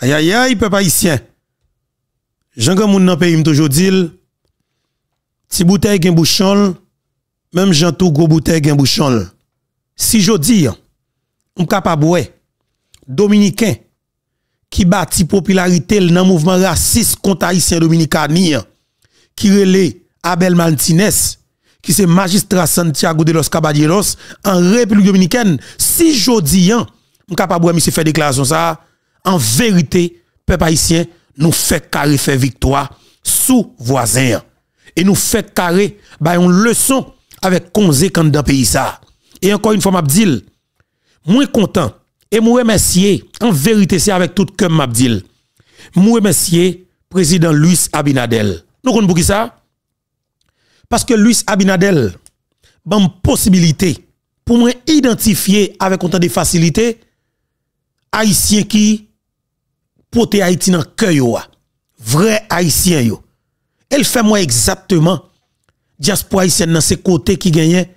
Aïe aïe aïe, peuple haïtien. Jean moun nan pays toujours dit si bouteille gen bouchon, même Jean gros bouteille gen bouchon. Si je dis, on capable dominicain qui bâtit popularité dans le mouvement raciste contre haïtien dominicani qui relève Abel Martinez qui se magistrat Santiago de los Caballeros en République dominicaine si je dis, on capable monsieur faire déclaration ça en vérité, peuple haïtien, nous fait carré fait victoire sous voisin. Et nous fait carré, bah, une leçon avec quand dans pays ça. Et encore une fois, m'abdil, moins content et moi remercier, en vérité, c'est avec tout cœur m'abdil. Moi remercier président Luis Abinadel. Nous connons pour ça? Parce que Luis Abinadel, bon bah, possibilité pour moi identifier avec autant de facilité haïtien qui Pote Haïti dans cœur yo vrai haïtien yo elle fait moi exactement diaspora haïtienne dans ses côtés qui gagnait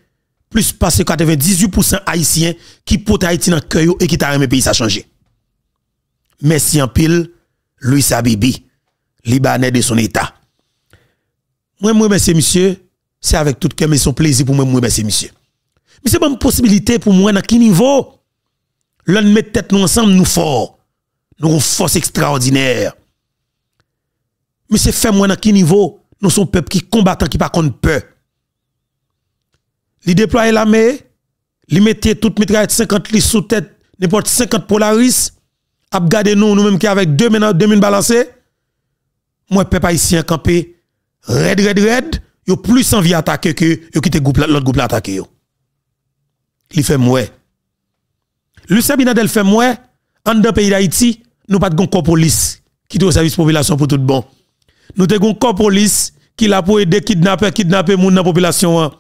plus passe 98% haïtien qui pote Haïti dans cœur et qui t'a le pays à changer merci en pile Louis Sabibi libanais de son état moi moi merci monsieur c'est avec tout cœur mais son plaisir pour moi moi monsieur mais c'est pas une possibilité pour moi dans quel niveau l'on met tête nous ensemble nous fort nous avons une force extraordinaire. Mais c'est fait moi dans quel niveau nous sommes peuple qui combattant qui pas contre peur. Ils déployaient l'armée, ils mettaient toute mitraillette 50 lits sous tête, n'importe 50 Polaris, à garder nous nous même qui avec deux mines deux balancées. Moi peuple haïtien campé red red red, yo plus envie d'attaquer que yo quitter groupe l'autre groupe l'attaquer yo. Li fait moi. Le Sabinadel fait moi en dans pays d'Haïti, nous pas de corps police qui est au service population pour tout bon. Nous avons une corps police qui l'a pour aider kidnapper kidnapper moun dans population.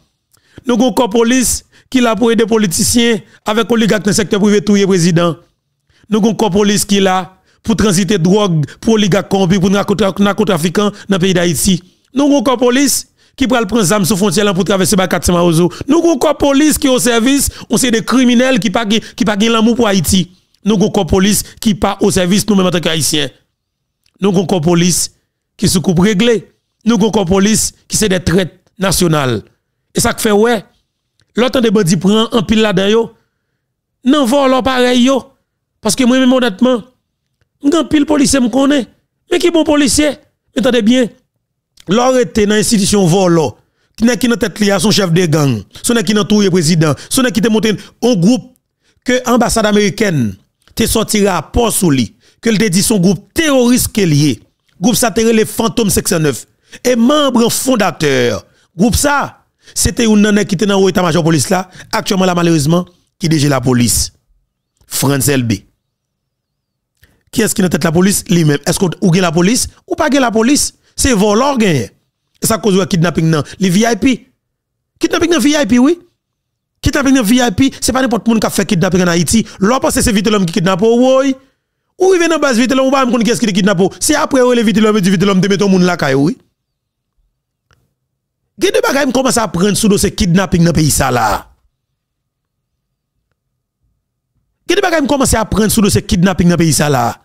Nous avons police qui l'a pour aider politiciens avec oligarques dans secteur privé tout président. Nous avons police qui l'a pour transiter drogue pour oligarques corrompus pour narcotrafiquants dans pays d'Haïti. Nous avons une police qui prend prendre sur sous frontières pour traverser ba 400 Nous avons police qui est au service, on des criminels qui pas qui pas l'amour pour Haïti nous avons une police qui part au service nous-mêmes en tant qu'Haïtiens. Nous avons une police qui se coupe réglé. Nous avons une police qui c'est des traites nationales. Et ça fait ouais, l'autre des bandits prend un pile là-dedans, non, vol pareil yo. Parce que moi-même, honnêtement, un pile policier me connaît. Mais qui bon policier? Mais attendez bien, l'or était dans l'institution volo, qui n'est qui dans tête lié à son chef de gang, son qui n'a tout président, son qui a monté un groupe que l'ambassade américaine te sorti rapport sous lui, que le dit son groupe terroriste qu'il y Groupe ça les fantômes 609 et membre fondateur. Groupe ça c'était une nana qui était dans l'état-major police là, actuellement là malheureusement qui dirige la police. France LB. Qui est-ce qui n'a tête la police lui-même Est-ce que ou la police ou pas la police C'est volorge. gagné. Ça cause kidnapping non, les VIP. Kidnapping non VIP oui. Kidnapping dans VIP, c'est pas n'importe qui qui fait kidnapping en Haïti. L'autre, pense que c'est vite l'homme qui kidnappe kidnappé. Oh, oui. Ou il vient dans base vite l'homme, ou pas même qui est-ce qui kidnappe. Oh. C'est après ou oh, est vite l'homme dit vite l'homme de mettre monde là caille oui. Gade bagay me commence à prendre sous dossier kidnapping dans pays ça là. Gade de me commence à prendre sous dossier kidnapping dans pays ça là.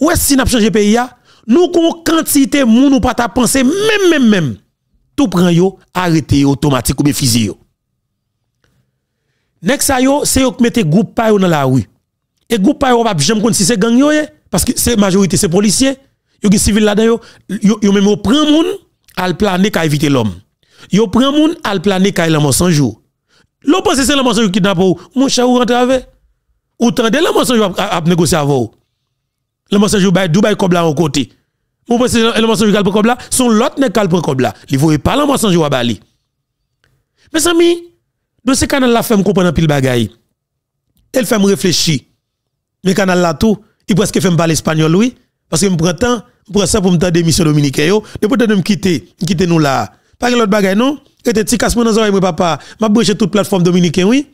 Ou est-ce si a changé le pays Nous kon quantité moun ou pas ta penser même même même. Tout prend yo, arrêté automatique ou bien physique Nek sa yo, c'est yo qui mettez groupe pa yo dans la rue. Et groupe pa yo pas j'aime kon si c'est gang yo parce que c'est majorité c'est policiers. Yo qui civil là-dedans yo, yo, yo même yo prend moun al planer ka éviter l'homme. Yo prend moun al planer ka l'homme sans jour. L'on pense c'est l'homme mensonge qui kidnappe ou, mon chat ou rentre avec. Ou tendez l'homme mensonge jour a négocier avec vous. L'homme sans jour bay Dubaï en côté. Mon pense l'homme sans jour kal prend comme son l'autre nek kal prend comme là. Il voyait pas l'homme sans jour à Bali. Mes amis, donc ce canal là fait me comprendre pile bagaille. Elle fait me réfléchir. Mais canal là tout, il presque fait me parler espagnol oui parce que me prend temps, prend ça pour me tendre des missions dominicaines. depuis de me quitter, quitter nous là. Pas l'autre bagaille non, et petit casse dans oreille mon papa, m'a branché toute plateforme dominicaine oui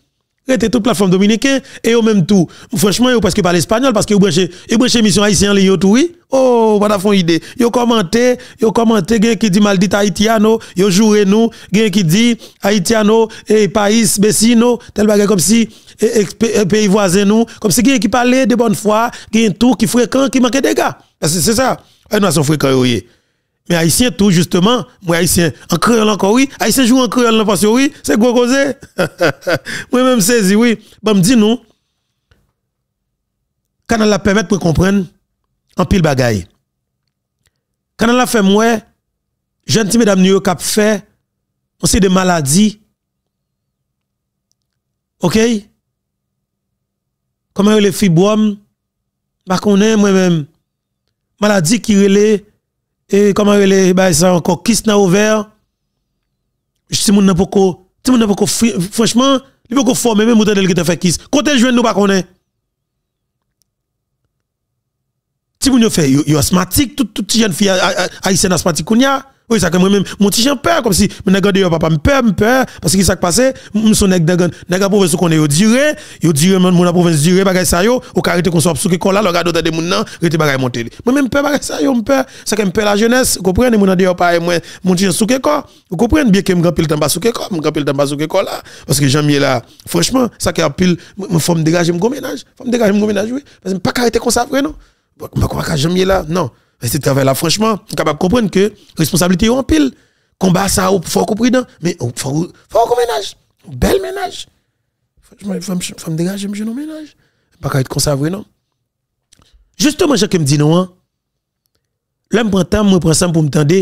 rete toute plateforme dominicaine et au même tout franchement parce que par espagnol parce que vous branché yo branché mission haïtien li yo tout oui oh pas font idée yo commenté yo commenté gen qui dit maldite haïtiano yo joué nous gen qui dit haïtiano et pays besino tel bagay comme si eh, eh, eh, pays voisin nous comme si gen qui parlait de bonne foi gen tout qui fréquent qui manque des gars parce que c'est ça nous sont fréquent mais haïtien tout justement, moi haïtien en créole encore oui, haïtien joue en créole parce que oui, c'est quoi cause. moi même saisi oui, bon me dit nous on la permettre pour comprendre en pile bagaille. on la fait moi gentil mesdames nous cap fait on sait des maladies. OK Comment les fibromes on bah, moi même maladie qui relèvent et comment est, bah ça encore qui ouvert si mon n'a pas si mon n'a pas franchement il former même qui fait quand côté joue nous pas connaît si mon fait yo asthmatique tout tout jeune fille asthmatique oui, ça moi même mon petit peur comme si mais regardez papa me peur me peur parce que ça qui passé Mon son nèg dans nèg province qu'on est au diré, au diré mon mon province diré bagay ça yo, au carité qu'on soit sous que là, regarde dans des moun nan, rete bagay monter. Moi même peur bagay ça yo me peur, ça quand me peur la jeunesse, comprenez, mon dehors pas moi mon petit sous que quoi. Vous comprenez bien que me gampil temps pas sous que quoi, me gampil temps pas sous que quoi là parce que Jean-Miel là, franchement, ça qui a pile me forme dégager mon ménage, forme dégager mon ménage oui, parce que pas carité comme ça vrai non. Pas bah, pas Jean-Miel là, non ce travail-là, franchement, on est capable de comprendre que responsabilité est en pile. Combat ça, il faut comprendre, mais il faut, faut qu'on ménage. Bel ménage. Franchement, dégage, je me dégager, je ne ménage. Pas qu'à être conservé, non. Justement, hein. je me dis non, l'homme prend temps, moi prends ça pour me tendre.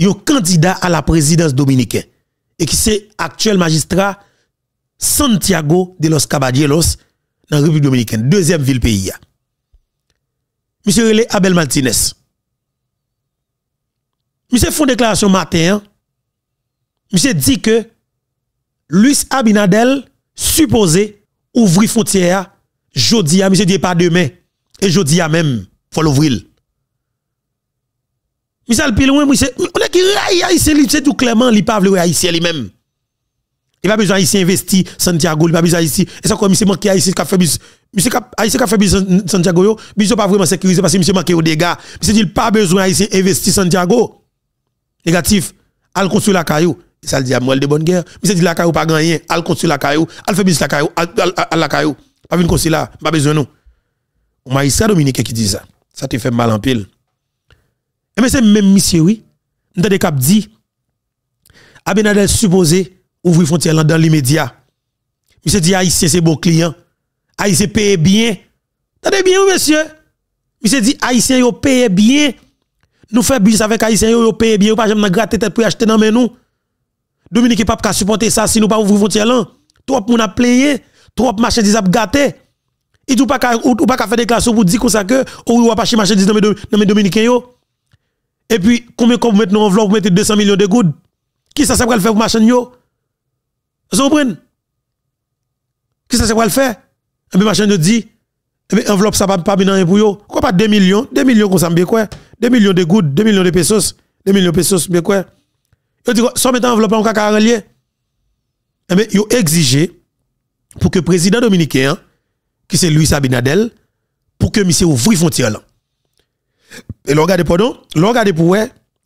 un candidat à la présidence dominicaine et qui c'est actuel magistrat Santiago de los Caballeros dans la République dominicaine, deuxième ville pays. Monsieur Rele Abel Martinez. Monsieur font déclaration matin. Hein. Monsieur dit que Luis Abinadel supposé ouvrir frontière jeudi à monsieur dit pas demain et jeudi à même faut l'ouvrir. Monsieur le loin monsieur on est qui haïtien c'est tout clairement il pas vouloir haïtien lui-même. Il pas besoin ici investi Santiago, il pas besoin ici et ça comme qui a haïtien qui a fait Monsieur Haïtien qui a fait business Santiago, yo, business pas vraiment sécurisé parce que monsieur manque au dégâts. Monsieur dit pas besoin Haïtien investir Santiago. Négatif, al construit la caillou. Ça le dit à moi de bonne guerre. Monsieur dit la caillou pas gagné, al construit la caillou, al fait business la caillou, al la caillou. Pas venir construire là, pas besoin nous. Un magistrat Dominique qui dit ça. Ça te fait mal en pile. Et eh, mais c'est même monsieur oui. Nous des cap dit Abenadel supposé ouvrir frontière dans l'immédiat. Monsieur dit Haïtien c'est bon client. Haïtien paye bien. Tenez bien, monsieur. Monsieur dit, Haïtien, yo paye bien. Nous faisons business avec Haïtien, yo, yo paye bien. Ou pas jamais gratter tête pour acheter dans nous. Dominique pas supporter ça si nous pas ouvrir votre là. Trop moun a payé, trop marchandise a gâté. Il dit pas ou, pas faire déclaration pour dire comme ça que ou va pas chez marchandise dans mes dans mes dominicains yo. Et puis combien qu'on mettre dans enveloppe mettre 200 millions de gouttes. Qui ça ça va le faire pour machin yo? Vous comprenez? Qui ça ça va le faire? Et bien, machin nous dit, mais enveloppe ça pas pas bien pour yo. Pourquoi pas 2 millions, 2 millions comme ça bien quoi 2 millions de gouttes, 2 millions de pesos, 2 millions de pesos bien quoi Yo dit ça mettant enveloppe en caca relié. Et eh bien yo exigé pour que le président dominicain qui c'est Luis Sabinadel, pour que monsieur ouvre frontière là. Et l'on regarde pardon, l'on regarde pour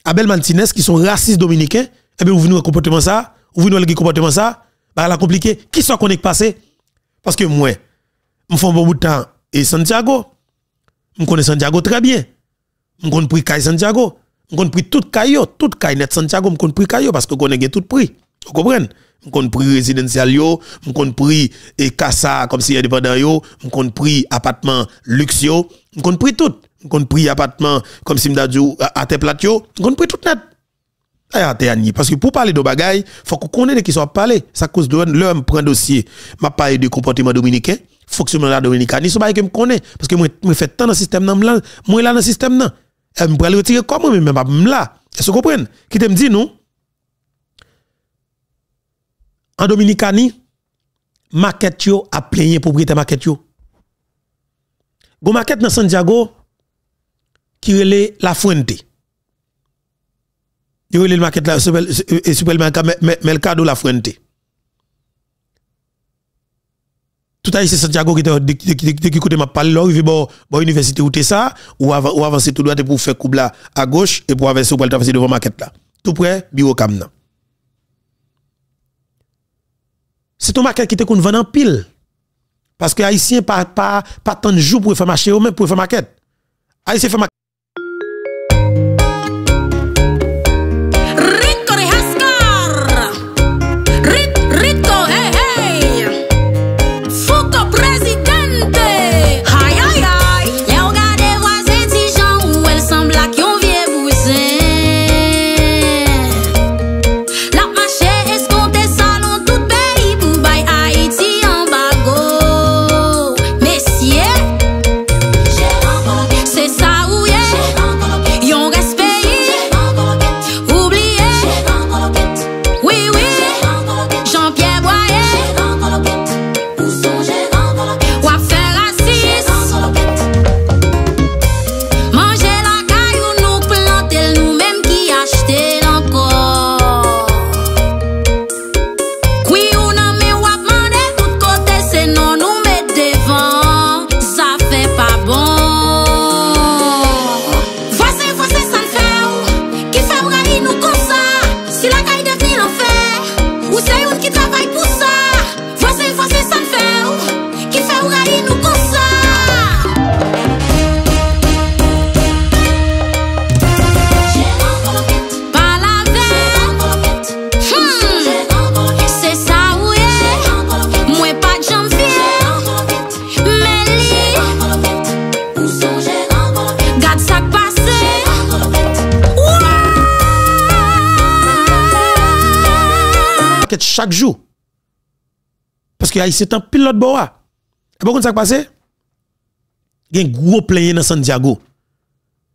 Abel Martinez qui sont racistes dominicains, et eh bien ouvre nous un comportement ça, ouvre nous un comportement ça, bah la compliqué, qui soit qu'on est passé parce que moi je fais bon bout de temps et Santiago. Je connais Santiago très bien. Je connais prix Kai Santiago. Je connais prix tout Kayo, tout Kai net Santiago, je connais prix Kayo parce que je connais tout prix. Vous comprenez Je connais prix résidentiel je connais prix et eh, casa comme si indépendant yo, je connais prix appartement luxueux. je connais prix tout. Je connais prix appartement comme si il à tes à je connais prix tout net. Parce que pour parler de bagaille, faut qu'on connaisse qui soit parlé. Ça cause de l'homme prend dossier. M'a parlé du comportement dominicain fonctionnement la dominicaine. pas que me connais parce que moi moi fait tant dans système nan là, moi là dans système nan. Et me le retirer comment même pas là. Est-ce que vous comprenez Qui te me dit non En Dominicani, maquette yo a plein propriété maquette yo. Go maquette dans Santiago qui relait la Fuente. Yo relè maquette là euh, euh, supermarché Mercado la Fuente. tout à c'est Santiago qui était qui écoutait m'a parole là arrivé bon bon université où t'es ça ou ou avancer tout droit et pour faire couple à gauche et pour avancer pour traverser devant maquette là tout près bureau camna c'est ton maquette qui était qu'on vend en pile parce que haïtien pas pas pas tant de jours pour faire marché ou même pour faire maquette haïtien fait que a est un pilote boa. Et pourquoi ça passé? Il y a un gros plein dans Santiago.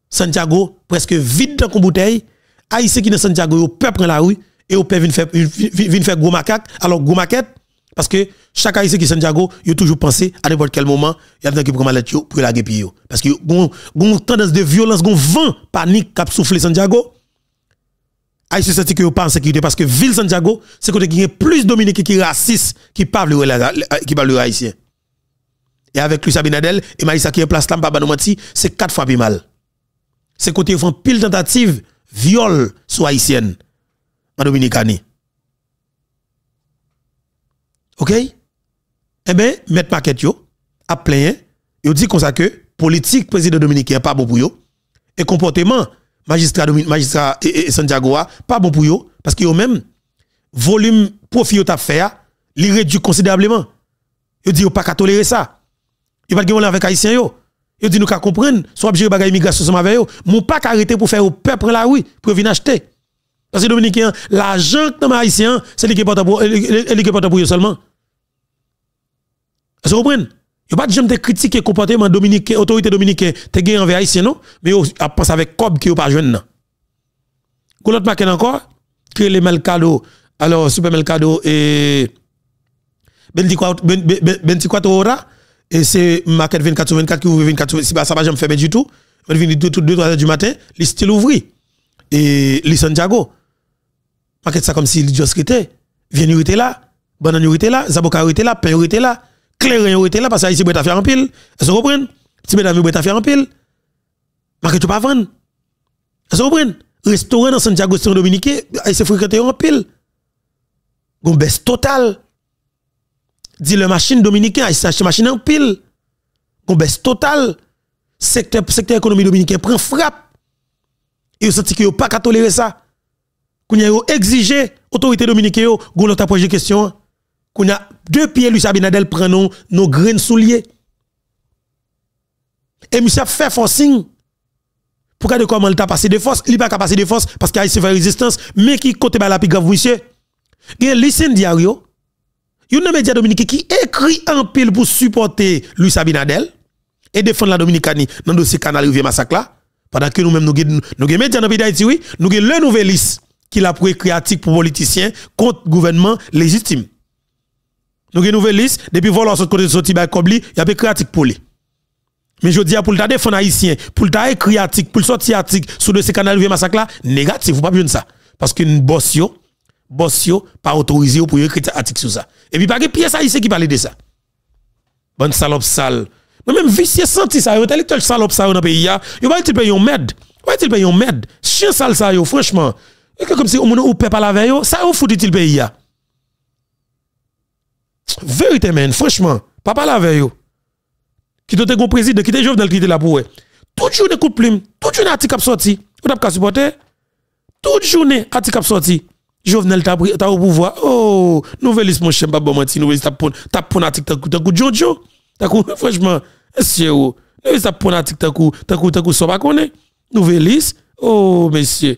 Santiago presque vide dans une bouteille. Haïti qui dans Santiago, au peuple prendre la rue et au peuple vient faire gros macaque. Alors gros maquette parce que chaque Haïtien qui est Santiago, il a toujours pensé à n'importe quel moment, il y a des gens qui pour la guépiller. Parce que y a une tendance de violence, un vent panique qui a soufflé Santiago. Haïti senti que pas en sécurité parce que ville Santiago, c'est côté qui a plus Dominique qui raciste qui parle euh, qui parle haïtien. Et avec Luis Abinadel et Maïsa qui est place là, pas c'est quatre fois plus mal. C'est côté ils font pile tentative viol sur haïtienne en Dominicani. OK Eh bien, mettre paquet yo a plein, yon dit comme ça que politique président dominicain pas bon pour yo et comportement magistrat magistrat et, et ah, pas bon pour eux parce que eux même volume profit t'a fait ah, il réduit considérablement ils dit pas tolérer ça ils pas gagner avec haïtien yo ils dit nous qu'à comprendre soit objet Ils immigration ensemble avec eux mon pas arrêter pour faire au peuple la oui pour venir acheter parce que dominicain hein, l'argent dans haïtien c'est lui qui porte pour euh, euh, euh, lui qui pour vous seulement vous comprenez Yo pas te critiquer comportement dominicain, autorité dominicaine, te gagné envers haïtien non, mais yo pense avec cob qui yo pas jeune non. l'autre maken encore que les Melkado, alors Super Melkado et ben dit quoi ben ben, ben et c'est market 24 24 qui ouvre 24 24 si ça pas j'aime faire du tout. On vient 2 3 heures du matin, les style ouvri et les Santiago. Market ça comme si juste était, vient était là, bonne était là, Zaboka était là, pain était là clair yon était là parce que ici fait faire en pile. Est-ce que vous comprenez Si vous avez faire en pile, ne tu pas vendre. Est-ce que vous comprenez Restaurant dans Santiago Saint Dominique, c'est fréquenté en pile. Gon baisse totale. Dit le machine dominicain, c'est acheté machine en pile. Gon baisse total. Secteur secteur économique dominicain prend frappe. Et vous sentez que vous pas qu'à tolérer ça. Qu'on a exigé autorité dominicaine, gon l'autre approche de question qu'on a deux pieds Luis Abinadel prend nos graines souliers. Et monsieur fait forcing. Pourquoi de comment il t'a passé de force, il pas passé de force parce qu'il a fait résistance mais qui côté la plus grave monsieur. Il y a diario. Il y a un média dominicain qui écrit en pile pour supporter Luis Abinadel et défendre la Dominicanie dans le dossier Canal Rivière Massacre Pendant que nous-mêmes, nous avons nous médias dans le nous avons le nouvel liste qui l'a pour créatif pour politiciens contre gouvernement légitime. Nous avons une nouvelle liste, depuis volant sur côté de sorti par Kobli, il y a des créatiques pour lui. Mais je dis pour le défendre haïtien, pour le de créatique, pour le sortir article sur de ces canaux de massacre là, négatif, vous pas besoin de ça. Parce qu'une une boss pas autorisé pour écrire article sur ça. Et puis pas de pièce haïtienne qui parle de ça. Bonne salope sale. Mais même vicié senti ça, intellectuel salope ça dans pays Il a pas bah, il paye un med. Ouais, il a un med. Chien sale ça franchement. Et comme si on ou peut pas la veille, ça on foutu le pays Vérité, man, franchement, papa la veille. Qui était gon président, qui était Jovenel, qui était là pour Tout Toute journée, coup de plume, toute journée, article qui sorti. Vous n'avez pas supporter. Toute journée, article qui sorti. Jovenel, t'as au pouvoir. Oh, nouvelles mon chien, pas bon, menti, t'a t'as pour un article, t'as coup Jojo. T'as coup, franchement, monsieur, nouveliste, t'as pour article, t'as coup, t'as coup, t'as coup, ça connaît. Nouveliste, oh, monsieur,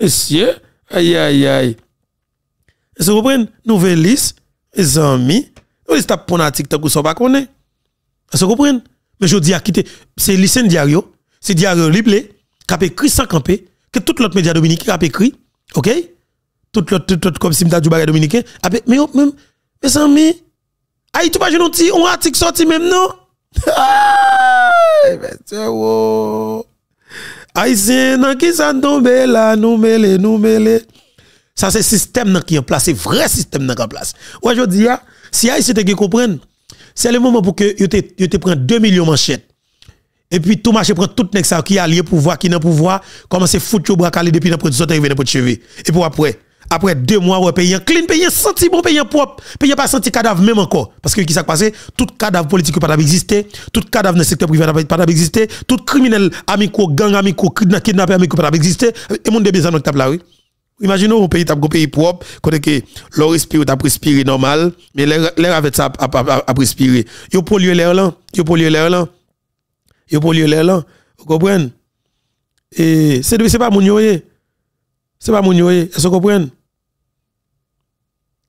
monsieur, aïe, aïe, aïe. Vous comprenez? Nouveliste, mes amis, ou est-ce que pour un article que ça pas Vous comprenez Mais je dis à quitter c'est lycée diario, c'est diario libre qui a écrit sans camper que tout l'autre média dominicain a écrit, OK Tout l'autre tout, l'autre comme si du bagage dominicain, mais oh, même mes amis Haïti pas jeune petit on article sorti même non Mais Aïe, c'est un qui s'en tombe là, nous mêlés, nous mêlés. Ça, c'est système système qui est en place, c'est vrai système qui est en place. Ouais Aujourd'hui, si Haïti te comprendre, c'est le moment pour que tu te prends 2 millions manchettes. Et puis tout marché prend tout nèg qui a lié pouvoir qui n'a pouvoir à foutre au bras calé depuis dans produit arrivé dans de cheveux. Et pour après après deux mois payer un clean un senti bon un propre payer pas senti cadavre même encore parce que qui s'est passé tout cadavre politique pas d'exister tout cadavre dans le secteur privé pas d'exister tout criminel amico gang amico kidnapper amico pas d'exister et mon des besoin dans table là oui Imaginons un pays, un pays propre, quand que l'eau respire, t'as respiré normal, mais l'air avec ça a respiré. Yo pollue l'air là, yo pollue l'air là. Yo pollue l'air là. Vous comprenez Et c'est c'est pas mon Ce C'est pas mon nom. est-ce que vous comprenez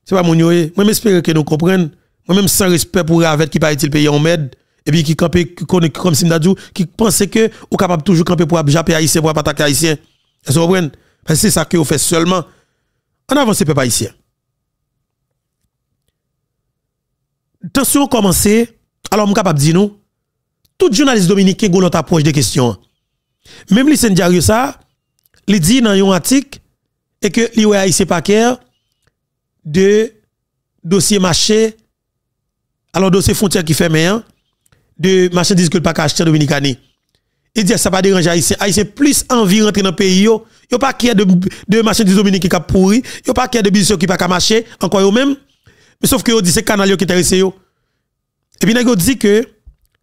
C'est pas mon Moi j'espère que nous comprenons Moi même sans respect pour avec qui paraît-il pays en mède, et puis qui campe comme Simdadou, qui pensait que au capable toujours camper pour japper haïtien pour attaquer haïtien. Est-ce que vous comprenez parce ben, que c'est ça que vous faites seulement. En avance, peuple haïtien. Tension commencé. Alors, je suis capable de dire Tout journaliste dominicain a l'autre approche des questions. Même les Diario ça, il dit dans un article et que l'IOA haïtien de dossier marché, alors dossier frontière qui ferme, hein, de marchandises que le pas acheter dominicani. Il dit ça pas déranger haïtien. Haïtien plus envie de rentrer dans le pays, Yo pas qu'il y a de, de machines dominique qui a pourri, yo pas qu'il a de bisous qui pas ka marcher, encore eux même. Mais sauf que yo dit c'est canal qui intéressé yo. Et puis yo dit que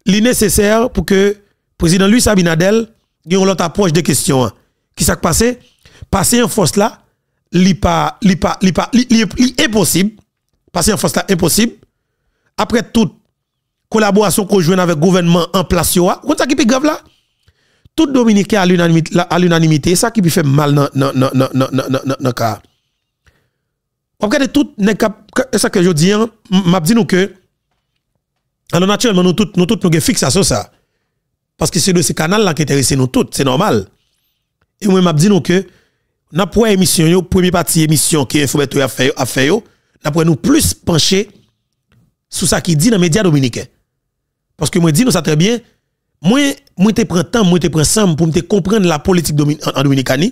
nécessaire pour que président Luis Abinadel ait une autre approche des questions. Hein. Qui s'est passé Passer en force là, li pas li pas li pas li, impossible. Passer en force là impossible. Après toute collaboration qu'on joue avec gouvernement en place yo, on hein. ça qui est grave là tout Dominicain à l'unanimité, ça qui fait mal dans le cas. Regardez tout, ça que je dis, je hein. dis nous que, alors naturellement, nous tous nous fixés sur ça. Parce que c'est de ce canal-là qui intéresse nous tous, c'est normal. Et moi, je dis nous que, dans la émission, première partie émission qui est faite fait, à nous plus pencher sur ça qui dit dans les médias dominicains. Parce que moi, dis nous ça très bien, moi, moi te prends temps, moi te prends ensemble pour me comprendre la politique en, en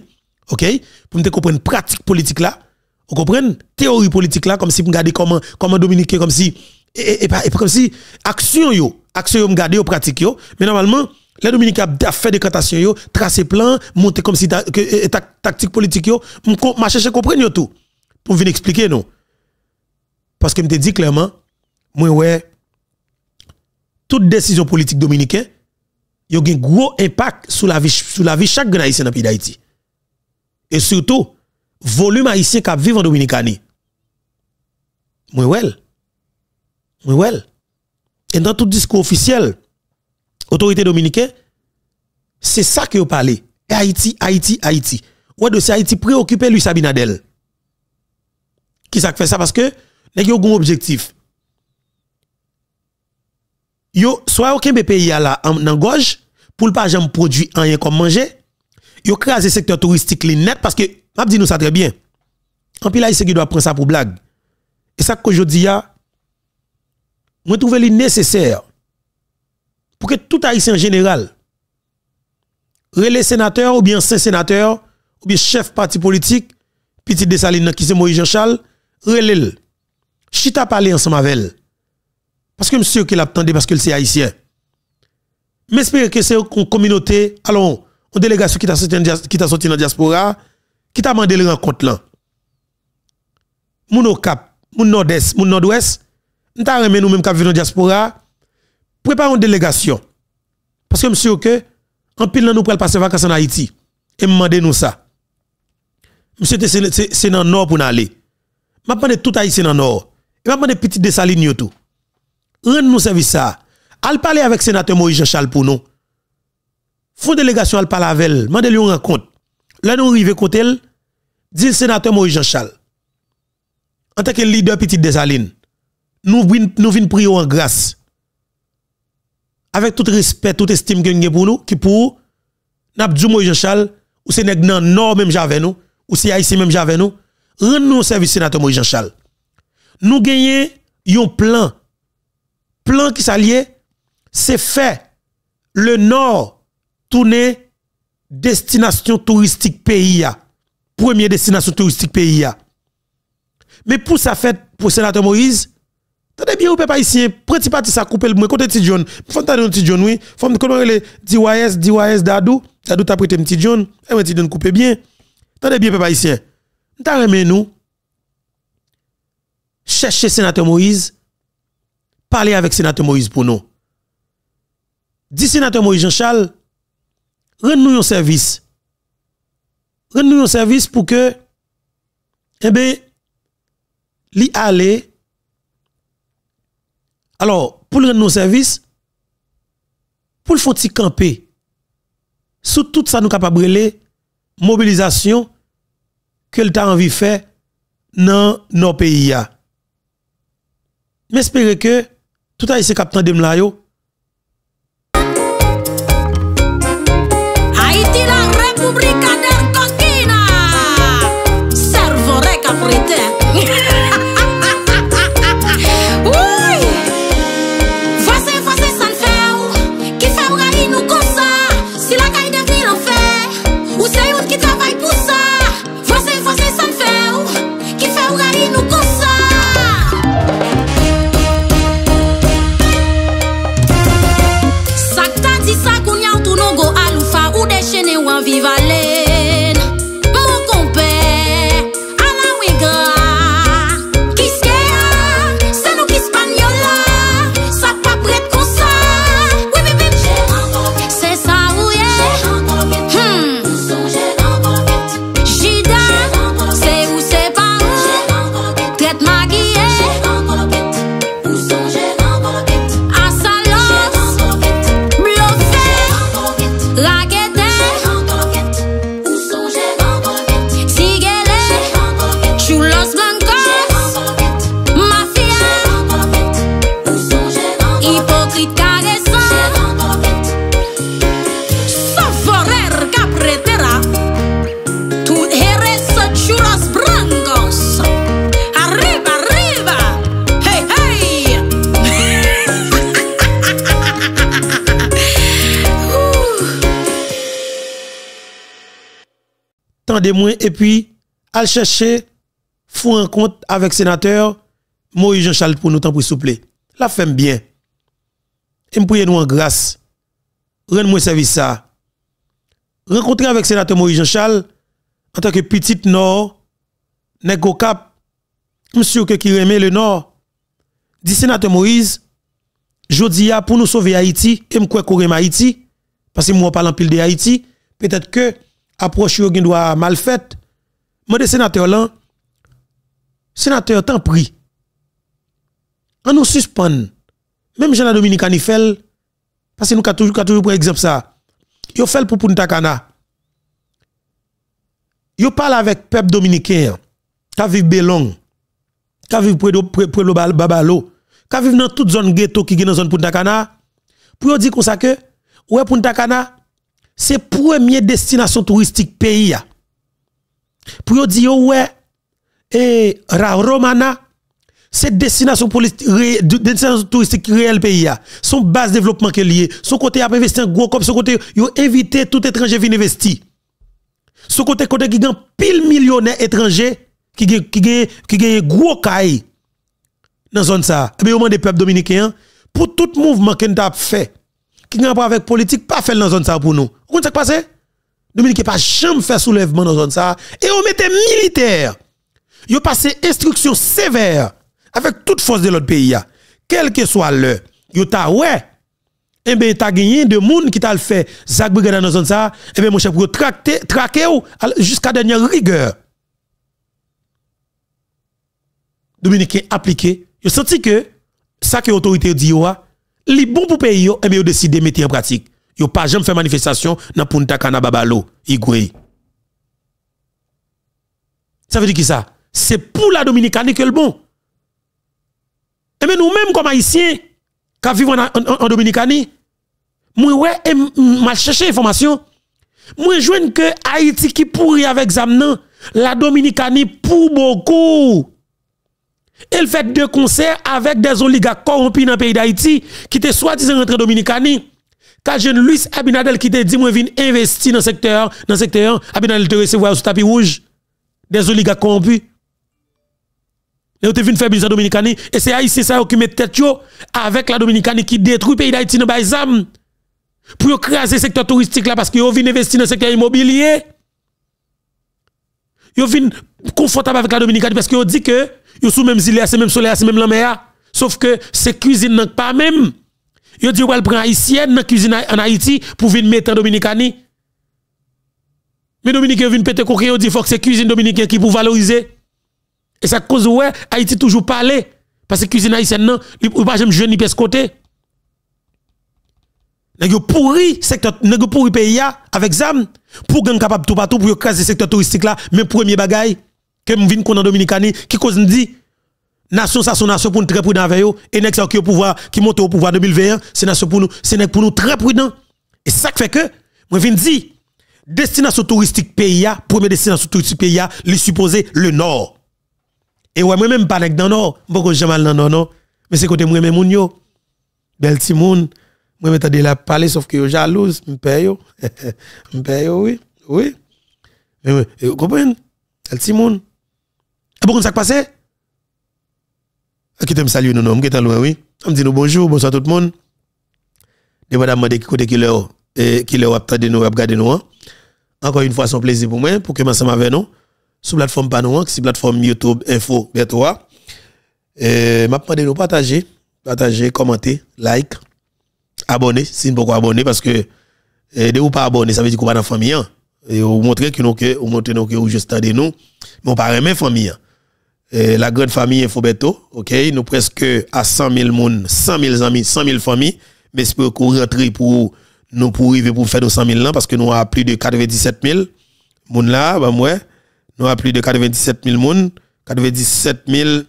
OK Pour me comprendre pratique politique là. Vous comprenez Théorie politique là comme si me regarder comment comment dominicain comme si et, et, e pas comme e si action yo, action yo me garder yo pratique yo, mais normalement les Dominique a fait des cantations, yo, tracé plan, monté comme si ta, que, e, tactique politique, yo, m'a cherché comprendre tout. Pour venir expliquer, non. Parce que me dit clairement, moi, ouais, toute décision politique dominicaine, yo un gros impact sur la vie sur la vie chaque grand haïtien dans pays d'Haïti. Et surtout volume haïtien qui vivent en Dominicanie. Moi well, Moi well. Et dans tout discours officiel autorité dominicaine c'est ça que vous parlez. Haïti, Haïti, Haïti. Ouais, de Haïti préoccupé lui Sabinadel. Qui ça fait ça parce que les a un objectif yo soit aucun pays là en gauche pour pas jamais produit rien comme manger yo un secteur touristique li net parce que m'a dit nous ça très bien en pile haïtien qui doit prendre ça pour blague et ça que je dis je moi li nécessaire pour que tout haïtien en général relais sénateur ou bien saint sénateur ou bien chef parti politique petit Dessaline qui c'est Moïse Jean-Charles relais chita parler ensemble avec elle parce que je suis sûr qu'il parce que c'est haïtien. M'espère j'espère que c'est une communauté, alors, une délégation qui t'a sorti, dans la diaspora, qui t'a demandé le rencontre là. mon cap, mon nord-est, mon nord-ouest, nous t'a remis nous même qui vivons dans la diaspora, préparons une délégation. Parce que Monsieur que, en pile, nous pourrons passer vacances en Haïti. Et demandez nous ça. Monsieur, c'est dans le nord pour nous aller. Je demande tout Haïti dans le nord. Et je demande petit Dessaline tout. Rendre nous service ça. Al parler avec sénateur Moïse Jean-Charles pour nous. Fond délégation al parler avec elle, mandez lui une rencontre. Là nous arrivons côté elle, dit le sénateur Moïse Jean-Charles. En tant que leader petit desaline, nous nous vinn prier en grâce. Avec tout respect, toute estime que nous pour nous qui pour n'a N'abdou Moïse Jean-Charles ou c'est nèg nord même j'avais nous ou c'est ici même j'avais nous, rendre nous service sénateur Moïse Jean-Charles. Nous gagnons un plan plan qui s'allie, c'est fait. le nord tourner destination touristique pays. Première destination touristique pays. Mais pour ça fait, pour sénateur Moïse, t'as bien ou pe pa ici, tu parti ça couper le mwen côté petit John. Faut tade un petit John oui, tu comment le DYS DYS Dadou, Dadou t'a prêté petit John, et eh petit John couper bien. T'as bien pe pa ici. N'ta remen nous. Chercher sénateur Moïse parler avec sénateur Moïse pour nous. Dis sénateur Moïse Jean-Charles, rends-nous un service. Rends-nous un service pour que, eh bien, li aller. Alors, pour rendre un service, pour le faire camper, sous tout ça nous capable de mobilisation que le temps envie de faire dans nos pays. M'espérer que tout à l'heure, c'est captain de m'layo. et puis aller chercher un rencontre avec sénateur Moïse Jean-Charles pour nous temps pour soupler. La femme bien. Et me nous en grâce. Rends-moi service ça. Rencontrer avec sénateur Moïse Jean-Charles en tant que petit nord négo cap monsieur que qui remet le nord. Dit sénateur Moïse jodi pour nous sauver Haïti et me courir qu'on Haïti parce que moi parle en pile de Haïti peut-être que approche yo gen droit mal faite. Mais sénateur là, sénateur tant prie On nous suspend. Même Jean Dominique Anifel, parce que nous avons toujours, toujours pris exemple ça. Yo fait pour Punta Cana. Yo parle avec peuple dominicain, qui vécu Belong, qui vécu près de Babalo, qui vécu dans toute zone ghetto qui est dans zone Punta Cana, pour dire comme ça que, ouais Punta Cana, c'est première destination touristique pays Pour dire oh, ouais et la Romana c'est destination, touristique réelle pays son base développement qui est lié, son côté a investi en gros comme son côté yo invité tout étranger venir investir. Son côté côté qui gagne pile millionnaire étranger qui qui qui gagne gros caille dans zone ça. Et eh au moins des peuples dominicains pour tout mouvement qu'on t'a fait qui n'a pas avec politique, pas fait dans zone ça pour nous. Vous comprenez ce qui Dominique pas jamais fait soulèvement dans zone ça. Et on mettait militaire. Ils passé instruction sévère avec toute force de l'autre pays. Quel que soit le, yo ta ouais. Eh bien, t'as gagné de monde qui t'a fait, Zach Brigade dans zone ça. Eh bien, mon cher, pour traquer, traquer jusqu'à dernière rigueur. Dominique appliqué. Je senti que, ça que l'autorité dit, yo, les bons pour pays yo, et bien de mettre en pratique. Yo pas jamais fait manifestation dans Punta Cana Babalo, Igwe. Ça veut dire qui ça? C'est pour la Dominicanie que le bon. Et nous-mêmes comme haïtiens, qui vivons en, en, en Dominicanie, moi ouais, m'a cherché information. Moi que Haïti qui pourrit avec Zamnan, la Dominicanie pour beaucoup. Elle fait deux concerts avec des oligarques corrompus dans le pays d'Haïti qui étaient soi-disant rentrés Dominicani. Quand jeune Luis Abinadel qui te dit moi viens investir dans le secteur, dans le secteur, Abinadel te recevoir sous tapis rouge des oligarques corrompus. Et te viens faire business Dominicani et c'est Haïti ça qui met tête avec la Dominicani qui détruit le pays d'Haïti dans le baïzam pour créer ce secteur touristique là parce que viennent investir dans le secteur immobilier. Vous viennent confortable avec la Dominicani parce que ont dit que Yo sous même île, c'est même soleil, c'est même la mer. Sauf que ces cuisines n'ont pas même. Yo dit ouais, prend haïtienne dans cuisine en Haïti pour venir mettre en dominicani. Mais dominicain vient pété coquille, yo dit faut que ces cuisines dominicaine qui pour valoriser. Et ça cause ouais, Haïti toujours parler parce que cuisine haïtienne non, ou pas j'aime jeune ni pèse côté. N'a yo pourri secteur nèg pourri pays avec zam pour gang capable tout partout pour écraser secteur touristique là, mais premier bagailles que je viens en Dominicani, qui cause dit, nation ça son nation pour nous très prudent avec eux, et next qui au pouvoir, qui monte au pouvoir 2021, c'est nation pour nous, c'est pour nous très prudent. Et ça fait que, moi viens dire, destination touristique pays, première destination touristique pays, les supposé le nord. Et ouais, moi même pas dans nord, je jamais dans nord, non. Mais c'est côté moi même moun yo. Bel timoun, moi même de la parler, sauf que yo jalouse, paye yo. yo, oui, oui. Mais, comprenez? E, Bel pourquoi ça passe Qui t'aime saluer nous, non, qui t'aime loin, oui. On dit nous bonjour, bonsoir tout le monde. Dépendamment de qui côté qui l'heure, qui l'heure, attendez nous, regardez nous. Hein. Encore une fois, c'est plaisir pour moi, pour que m'ensemble avec nous. Sur plateforme panouan, hein, sur plateforme YouTube Info, bientôt. Hein. Et m'a demandé nous partager, partager, commenter, like, abonner, si vous pas abonné, parce que eh, de vous pas abonné, ça veut dire que qu'on pas dans la famille. Et vous montrez que vous montrez que vous juste attendez nous, mais on pas aimer famille. Eh, la grande famille Infobeto, ok, nous presque à 100 000 moun, 100 000 amis, 100 000 familles, mais c'est pour rentrer pour nous pour arriver pour faire nos 100 000 ans parce que nous avons plus de 97 000 là, bah, nous avons plus de 97 000 mounes, 97 000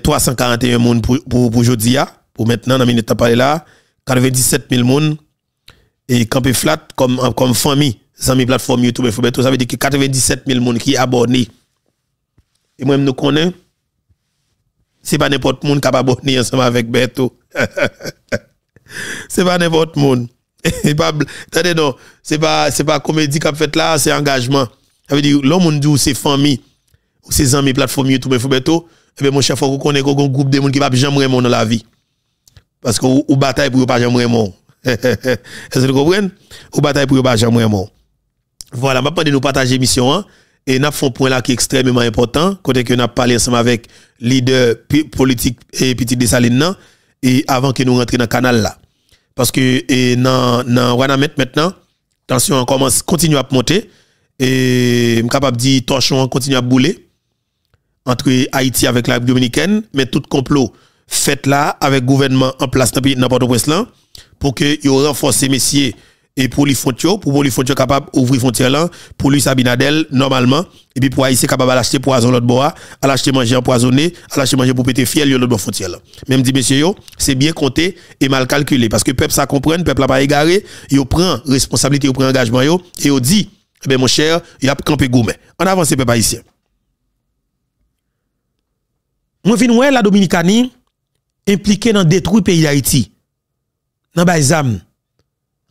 341 pour pour pour ah, pour maintenant dans la minute parler là, 97 000 personnes, et campé flat comme comme famille, la plateforme YouTube Infobeto, ça veut dire que 97 000 personnes qui abonnés et moi, je nous connais. C'est pas n'importe qui qui est abonné ensemble avec Beto. c'est pas n'importe qui. C'est pas, attendez, non, c'est pas, c'est pas comédie fait là, c'est engagement. Ça veut dire, l'homme, dit, c'est famille, ou ses amis, plateforme YouTube, mais Beto, et bien, mon chef, faut eh ben, qu'on connaisse un groupe de monde qui va jamais mon dans la vie. Parce que, ou, bataille pour pas jamais mon. Est-ce que vous comprenez? Ou bataille pour pas jamais mon. Voilà, maintenant, nous partager mission, hein. Et nous avons un point là qui est extrêmement important, côté que nous avons parlé ensemble avec leader politique et petit des et avant que nous rentrions dans le canal là. Parce que et dans, le Wanamet maintenant, tension commence, continue à monter. Et je suis capable de dire, torchon continue à bouler entre Haïti avec la dominicaine, mais tout complot fait là avec le gouvernement en place dans le port au pour que les messieurs et pour les frontières, pour les frontières capables d'ouvrir frontières là, pour lui Sabinadel, normalement, et puis pour Haïti capable d'acheter poison l'autre bois, à l'acheter manger empoisonné, à l'acheter manger pour péter fiel l'autre frontière là. Même dit monsieur c'est bien compté et mal calculé parce que peuple ça comprend, peuple n'a pas égaré, il prend responsabilité, il prend engagement yo, et il dit eh ben mon cher, il a campé gourmet. En avance peuple haïtien. Moi fin ouais la Dominicanie impliquée dans détruire pays d'Haïti. Dans baïzam.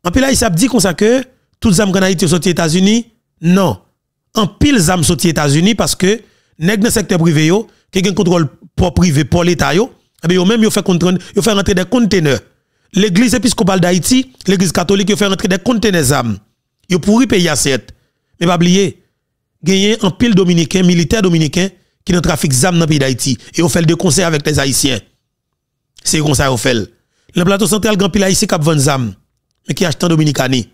En pile, il s'est dit comme ça que toutes les âmes en sont aux États-Unis. Non. En pile, les âmes sont aux États-Unis parce que, nèg dans le secteur privé, yo, qui a un contrôle pour privé, pour l'État, yo, eh bien, même, yo fait, fait rentrer des conteneurs. L'église épiscopale d'Haïti, l'église catholique, yo fait rentrer des conteneurs d'âmes. Yo pourri payer à 7. Mais pas oublier, a un pile dominicain, militaire dominicain, qui dans trafic d'âmes dans le pays d'Haïti. Et on fait des conseils avec les Haïtiens. C'est comme ça qu'on fait. Le plateau central, grand pile Haïti, cap 20 âmes mais qui achètent en Dominicani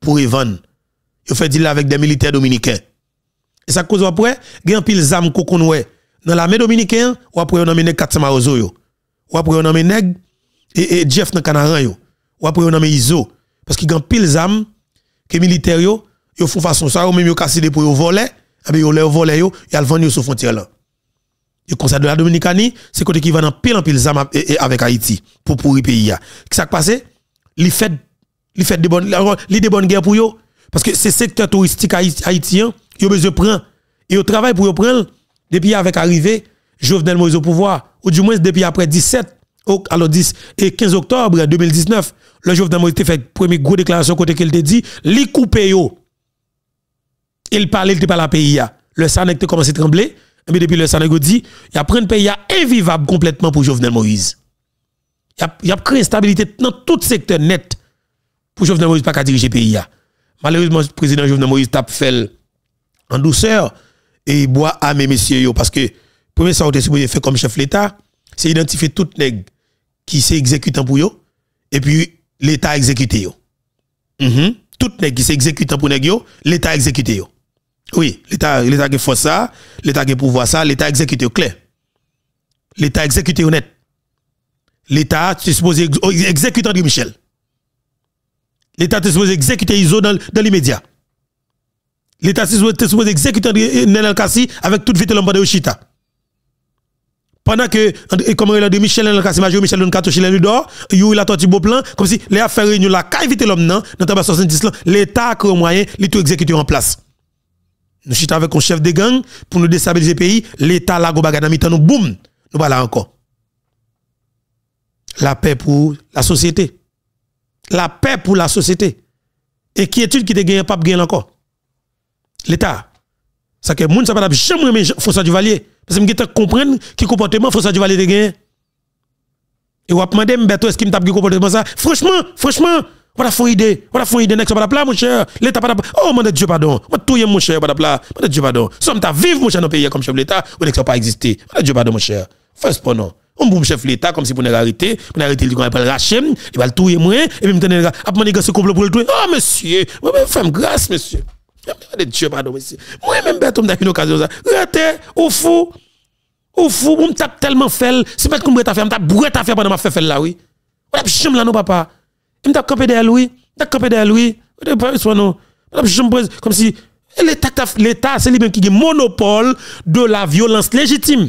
pour y vendre. Ils fait deal avec des militaires dominicains. Et ça cause après, il y a un pile qu'on dans l'armée dominicaine, ou après on a 400 marozo yo. Ou après on a nèg et, Jeff dans Canaran yo. Ou après on a Iso parce qu'il y a un pile que militaires yo, font façon ça ou même pour voler, eh et yo le voler yo, sur frontière là. Et de la Dominicanie, c'est côté qui pile en eh, eh, Haïti pour pays qui il fait des bonnes guerres pour eux parce que c'est secteur touristique haïtien ils ont besoin de prendre et ils travail pour prendre depuis avec arrivé Jovenel Moïse au pouvoir ou du moins depuis après 17 alors 10 et 15 octobre 2019 le Jovenel Moïse fait premier gros déclaration côté qu'il te dit li coupé yo il parlait il te parle à le Sanec commence à trembler mais depuis le Sanec dit il a pris pays invivable complètement pour Jovenel Moïse il a, a créé une stabilité dans tout secteur net pour Jovenel Moïse pas qu'à diriger le pays. Malheureusement, le président Jovenel Moïse tape fait en douceur et boit à mes messieurs. Parce que, premier ça, on supposé faire comme chef l'État, c'est identifier tout nègre qui s'est exécutant pour eux, et puis l'État exécuté yo. Mm -hmm. Tout nègre qui s'est exécutant pour lui, l'État exécuté yo. Oui, l'État l'État qui fait ça, l'État qui pouvoir ça, l'État exécuté clair. L'État exécuté honnête. L'État, tu supposé exécutant de Michel. L'État est supposé exécuter ISO dans, l'immédiat. L'État est supposé exécuter Nenel euh, kassi avec toute vite l'homme de Chita. Pendant que, comme il a dit, Michel Nenel kassi Major Michel Nkato, Chile d'or, il a torti beau plan, comme si les affaires réunion la caille vite l'homme, non, dans le 70 l'État a créé moyen, il tout exécuté en place. Nous chita avec un chef de gang pour nous déstabiliser le pays, l'État a dans bagana temps, nous boum, nous voilà encore. La paix pour la société la paix pour la société. Et qui est-il qui te gagne pas gagne encore? L'État. Ça que moun ça pas jamais mais François Duvalier parce que m'gète comprendre qui comportement François Duvalier te gagne. Et ou me demandé m'beto est-ce qu'il m'tape qui comportement ça? Franchement, franchement, voilà font idée, voilà font idée next pas là mon cher. L'État pas Oh mon Dieu pardon. Moi tout mon cher pas là. Mon Dieu pardon. Somme ta vivre mon cher dans le pays comme chef de l'État, on n'existe pas existé Mon Dieu pardon mon cher. Fais pas on boum chef l'État comme si pour nous arrêter, pour arrêter, il va le racher, il va le tuer moi, et puis maintenant il va demander ce complot pour le tuer. oh monsieur, moi femme grâce monsieur. Dieu pardon monsieur. Moi même bête on dans une occasion ça. Raté au fou. Au fou, on tape tellement fel, c'est pas qu'on t'a fait, on t'a brouet t'a fait pendant ma fait là oui. On a chambre là non papa. Il t'a campé derrière lui, t'a camper derrière lui. On pas soin non. On a chambre comme si l'État c'est lui-même qui a monopole de la violence légitime.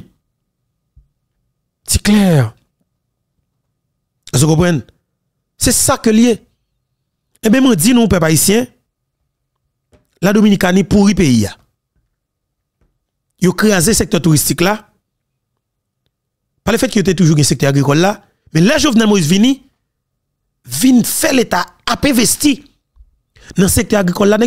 C'est clair. Vous comprenez? C'est ça que lié. Et eh même on dit, nous, peuple haïtien, la est pourri pays. Ils ont créé ce secteur touristique là. Par le fait qu'ils étaient toujours un secteur agricole là. Mais là, Jovenel Moïse vini, vini fait l'État à investi dans le secteur agricole là.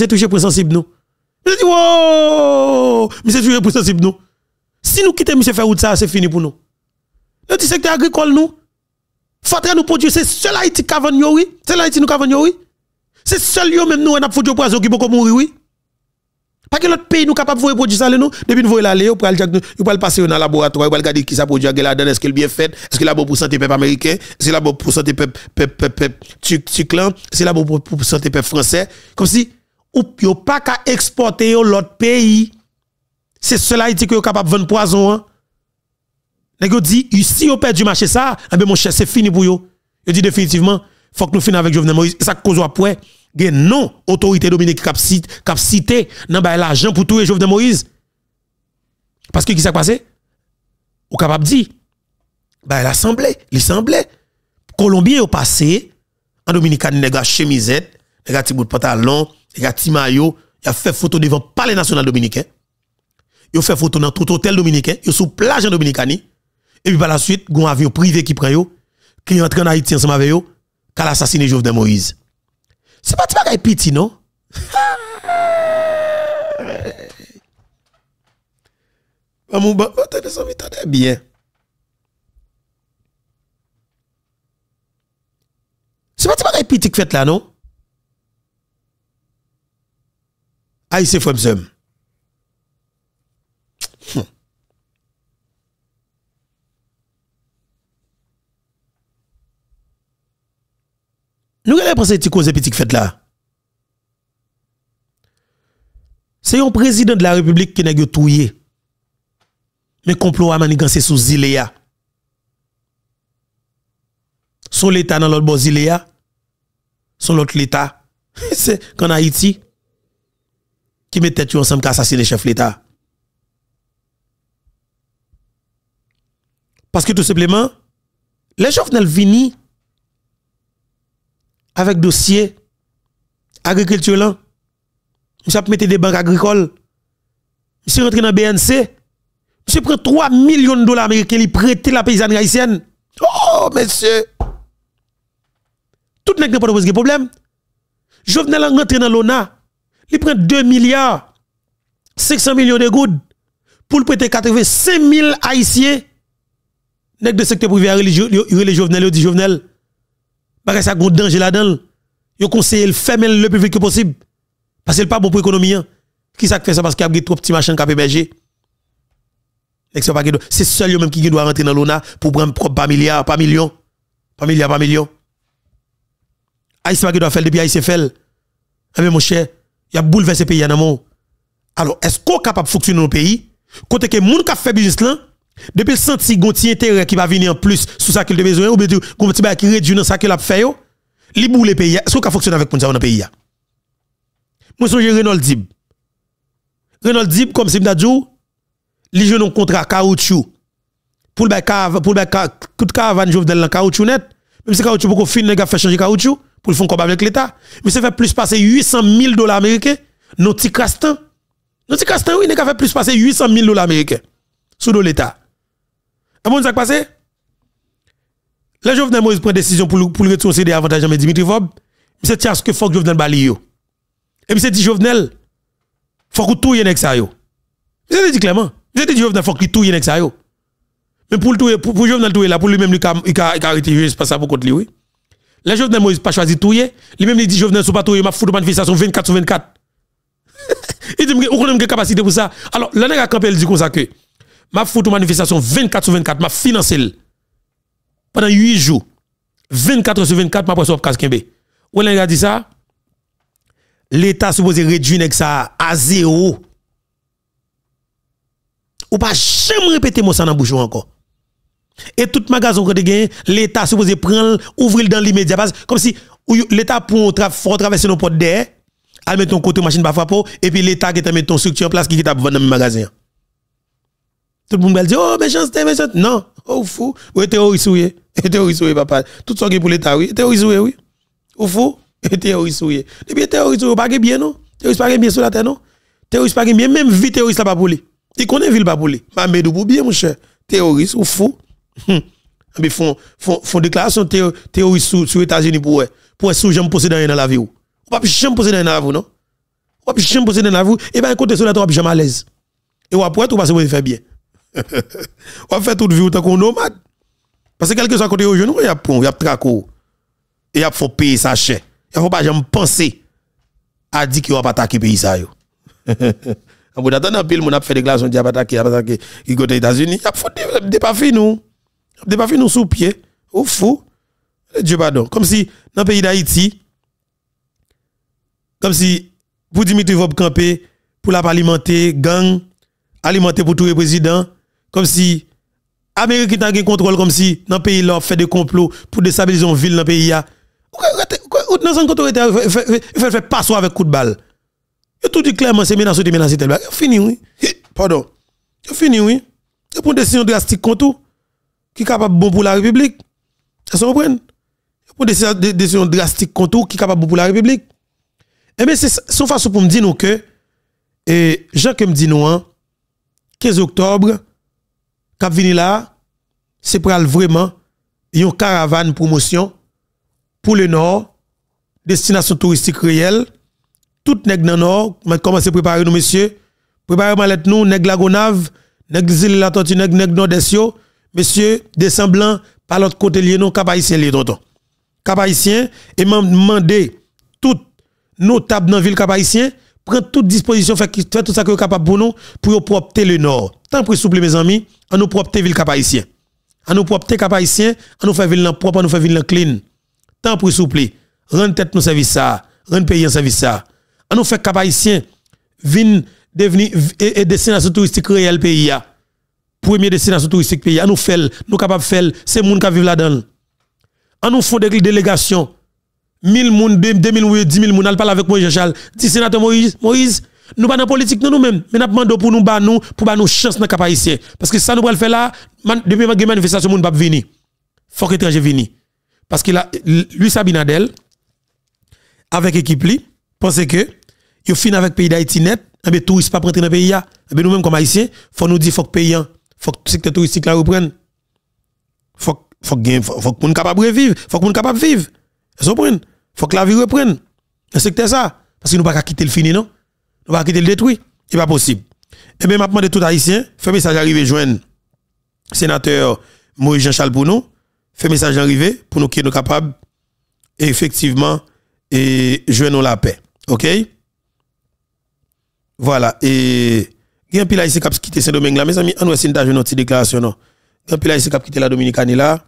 c'est touché pour sensible nous. Je dis, oh, monsieur touché pour sensible nous. Si nous quittons monsieur faire ça, c'est fini pour nous. Le petit secteur agricole nous, Faut nous produire. c'est seul Haïti qui avons oui. C'est seul Haïti nous avons oui. C'est seul yo même nous, on a foutu du poison qui peut mourir oui. Pas que l'autre pays nous capable de produire ça nous, depuis nous voyons l'aller, on peut le passer dans le laboratoire, on peut regarder qui ça produit là-dedans, est-ce qu'il est bien fait? est-ce que a bon pour santé peuple américain, est-ce qu'elle a bon pour santé peuple peuple peuple tuclan, est-ce C'est a bon pour santé peuple français, comme si ou yo pas qu'à exporter au l'autre pays. C'est cela dit que yo capable vendre poison. Hein? Nèg dit ici si perd du marché ça, eh ben, mon cher c'est fini pour yo. Il dit définitivement faut que nous finissons avec Jovenel Moïse et ça cause après gen non autorité Dominique cap cap cité l'argent pour tout Jovenel Moïse. Parce que qui s'est passé Ou capable dit bah l'assemblée, l'assemblée Colombien au passé en Dominicaine nèg chemisette, nèg petit bout de pantalon il a Timayo, il a fait photo devant le Palais national dominicain. Il a fait photo dans tout hôtel dominicain. Il a sous plage en Et puis par la suite, il y a un avion privé qui prend, qui est entré en Haïti ensemble avec eux, qui a assassiné Jovenel Moïse. C'est pas un petit, non? Mon bon, bien. C'est pas un petit qui fait là, non? c'est frère hmm. Nous allons penser petit cause petite fête là. C'est un président de la République qui n'a pas touillé. Mais complot à manigancer sous zilea Son l'État dans l'autre bord Son l'autre l'État. C'est qu'en Haïti, qui mettait tête ensemble qui assassiner le chef de l'État. Parce que tout simplement, les chefs Vini, avec dossier agriculture là, Ils mettre des banques agricoles, Ils sont rentrés dans BNC, Ils ont pris 3 millions de dollars américains, pour prêter la paysanne haïtienne. Oh, monsieur! Tout le monde n'a pas de problème. Jovenel rentrer dans l'ONA, il prend 2 milliards 500 millions de gouttes pour prêter 85 000 haïtiens nèg de secteur privé religieux religieux Jovenel dit Jovenel ça gros danger là-dedans yo conseille le faire le plus vite que possible parce que qu'il pas bon pour l'économie hein. qui ça fait ça parce qu'il y a trop petits machins qui a émergé c'est seul même qui doit rentrer dans l'ONA pour prendre propre par milliard, par million. Par milliard, pas million. Haïti pas doit faire depuis Haïti fait. Mais eh mon cher, y a bouleversé pays en amont. Alors, est-ce qu'on est capable de fonctionner dans le pays? Côté que moun qui fait business là, depuis le senti gonti intérêt qui va venir en plus sur ça qu'il a besoin, ou bien qu'on petit qui réduit dans ça qu'il a fait, li boule pays, est-ce qu'on fonctionner avec moun dans le pays? Moi, je suis Renault Dib. Renault Dib, comme Sim Dadjou, li joue un contrat caoutchouc. Pour le bac, pour le bac, tout caravane, jouer dans le caoutchouc net. Même si caoutchouc, beaucoup fin, les gars, fait changer caoutchouc pour faire un combat avec l'État. Mais ça fait plus passer 800 000 dollars américains. Nos petits castans. Nos petits castans, oui, il a fait plus passer 800 000 dollars américains. Sous l'État. Et bon, ça passé? Le Jovenel Moïse prend décision pour, pour retourner des avantages à Dimitri Vob. il tient ce que faut que Jovenel bali yo. Et s'est dit Jovenel, faut que tout y ait ça yo. s'est dit clairement. s'est dit Jovenel, faut que tout y ait ça yo. Mais pour le tout, pour, pour tout là, pour lui-même, il a arrêté, juste pas ça pour contre lui, oui. Les Jovenel Moïse pas choisi tout Lui-même, il dit Jovenel, sont pas tout ma foutu manifestation 24 sur 24. il dit, on a une capacité pour ça. Alors, a campé, il dit comme ça que, ma foutu manifestation 24 sur 24, ma financé pendant 8 jours. 24 sur 24, ma poisson Kaskembe. Ou l'année a dit ça, l'État supposé réduire ça à zéro. Ou pas jamais répéter moi ça dans bouche encore. Et tout magasin que tu l'État supposé prendre, ouvrir dans l'immédiat. Comme si l'État pour traverser nos portes d'air, à mettre ton côté machine par et puis l'État qui t'a mettre ton structure en place qui t'a vendre dans le magasin. Tout le monde va dire, oh, c'est méchant. Non, oh, fou. Ou théoriste, oui. Théoriste, oui, papa. Tout ce qui est pour l'État, oui. Théoriste, oui, oui. Ou fou. Théoriste, oui. Et puis théoriste, oui, pas bien, non. Théoriste, pas bien sur la terre, non. Théoriste, pas bien. Même vie théoriste, là, pas pour lui. Il connaît ville, pas pour lui. pas médou pour bien, mon cher. Théoriste, ou fou. Mais hmm. font font font déclaration théorie sur sur États-Unis pour pour sous jamais posséder dans la vie ou. On pas jamais posséder dans la vie non. On pas jamais posséder dans la vie et ben côté cela pas jamais à l'aise. Et ou e après e tout passer pour faire bien. on fait toute vie autant qu'on nomade. Parce que quelque soit côté au genou, il y a pont, il y a traco. Et il y a faut payer sa chèque. Il faut pas jamais penser à dire qu'il va pas attaquer pays ça yo. On attend un pile mon a fait déclaration dit attaquer attaquer côté États-Unis, il a faut pas fini nous de pas nous sous pied, au fou, Dieu pardon. Comme si, dans le pays d'Haïti, comme si, pour Dimitri Vob camper, pour la alimenter, gang, alimenter pour tous les présidents, comme si, Amérique qui t'a un contrôle comme si dans le pays là fait des complots pour déstabiliser une ville dans le pays là. Ou dans un côté fait fait passo avec coup de balle. Et tout dit clairement c'est menacer de menacer tel Fini oui. Pardon. Fini oui. C'est pour une décision drastique contre tout qui est capable bon pour la République. Ça se comprend. Pour des décisions drastiques contre qui est capable bon pour la République. Eh bien, c'est son façon pour me dire que, et Jean que me dit nous, hein, 15 octobre, cap vini là, c'est pour vraiment une caravane promotion pour le Nord, destination touristique réelle. Tout nèg dans le Nord, commencez à préparer nous, messieurs. Préparez malette nous, nèg Lagonave, nèg Zil la Tortue, nèg nord desio monsieur, descend par l'autre côté lié, non, cap haïtien lié, tonton. Cap haïtien, et m'a demandé tout notable dans la ville cap haïtien, prend toute disposition, fait, tout ça que capable pour nous, pour propter le nord. Tant pour souple, mes amis, à nous propter ville cap À nous propter cap à à nous faire ville propre, à nous faire ville clean. Tant pour souple, rendre tête nos services ça, rendre pays en service ça. À nous faire cap haïtien, devenir et destination touristique réel pays première destination touristique pays, à nous faire, nous capables de faire, c'est monde qui vivent là-dedans. À nous faire des délégations. 1000 monde, 2000 10 000 personnes, parle avec moi, Jean-Charles. Dit sénateur Moïse, Moïse, nous pas dans la politique nous mêmes mais nous demandons pour nous ba nous pour ba nous chance dans cap haïtien parce que ça nous va le faire là, depuis ma manifestation moun pas venir. Faut que étranger viennent. parce que lui, Luis Abinadel avec équipe li pense que il fin avec le pays d'Haïti net, et eh ne touristes pas rentrer dans le pays là. Eh nous-mêmes comme haïtiens, faut nous dire faut que payant hein, faut que le secteur touristique la reprenne. Faut faut que faut que est capable vivre, faut que monde capable vivre. Vous Faut que la vie reprenne. Le secteur ça parce que nous ne pouvons pas quitter le fini non. Nous ne pouvons pas quitter le détruit, n'est pas possible. Et eh bien maintenant de tout haïtien, fait message arrivé joindre sénateur Moïse Jean-Charles pour nous, fait message arrivé pour nous qui sommes capables effectivement et joindre la paix. OK Voilà et Gen pila ici cap quitter Saint-Domingue là mes amis, on aussi une petite déclaration non. Gen pila ici cap quitter la Dominicanie là.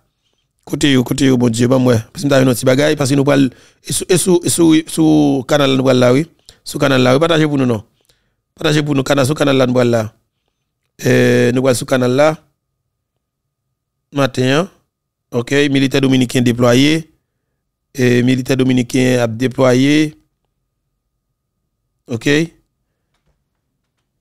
Côté côté yo bon Dieu, bon moi. Parce que une petite bagaille parce que nous pral et sous sous canal nous pral là oui. Sous canal là, partagez pour nous non. Partagez pour nous canal sous canal là nous pral là. Euh, nous pral sous canal là. Matin. OK, Militaire dominicain déployé. Et euh, militaire dominicain a déployé. OK.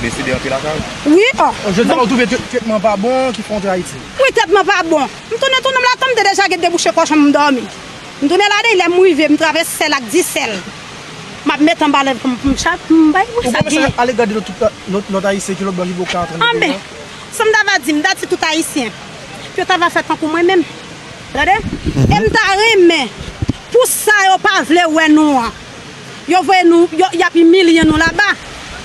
Desi de yon filatage? Oui, ah, oh. Je te l'ont trouvé tout et m'en pas bon, ki fonte haïti? Oui, tout et m'en pas bon. M'toune, ah, tout n'en m'l'atome, de deja gète de bouchè kò chè m'me m'dormi. M'toune, lade, ilè m'ouive, m'trave sel ak di sel. M'ap mèt an balèv kè m'poum chak, m'bè yon sa gè. Ou pou mè chè alè gade lò tout aïsien ki lò blanivou kè an trè nè kè yon? An bè, sè m'da vadi, m'da ti tout aïsien, pi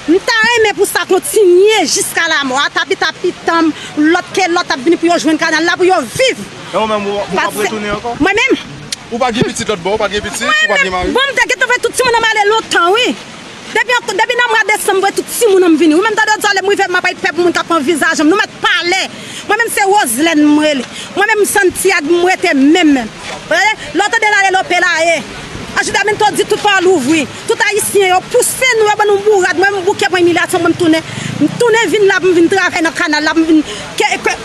Ni tan reme pou sak nou ti nye jiska la mou. Ata bi tapitam, lot ke lot ap bini pou yo jwen kanan la pou yo viv. E ou men mou apretouni ankon? Mwen menm. Ou pa ge piti lot ba? Ou pa ge piti? Mwen menm. Boum de geto ve touti moun anle lotan, oui. Depi nan mou adesan, ve touti moun anle vini. Ou menm ta de odzale mou i ve mapa i pep moun kapon vizajan. Mou met pale. Mwen menm se ozlen mou e li. Mwen menm senti ag mou ete menm. Vele, lotan den anle lotan la e. Juda même to dit tout pa louvri. Tout haïtien yo pousse nou e bourade nou mourad. Mwen mbouke mwen milasyon mwen toune. Mtoune vin la mwen vin drave nan kanal la. Mwen vin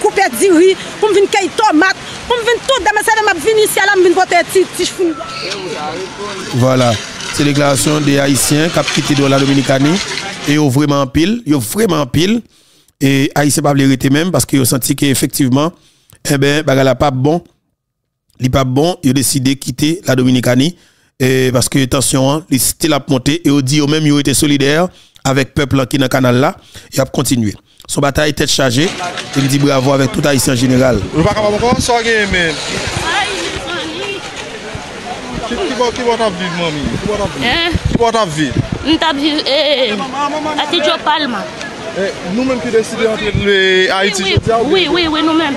koupe diri. Mwen vin key tomat. Mwen vin tout deme se dem ap vin isya la. Mwen vin pote ti foun. Voilà. Se deklarasyon de haisyen kap kiti do la Dominikani. E yo vreman pil. Yo vreman pil. E pas pa même parce que yo senti que effectivement E eh ben bagala pas bon. Li pas bon. Yo deside quitter la Dominikani. Et parce que, attention, hein, les styles ont monté et on dit eux même ils ont été solidaires avec le peuple qui est dans le canal là et a continué. Son bataille était chargée, il dit bravo avec tout haïtien général. Je pas capable encore ça mais qui va qui va vivre mamie Qui va ta vivre hein? Qui va vivre eh Palma. Eh, nous-mêmes qui décidons d'entrer Haïti. Oui oui oui, nous-mêmes.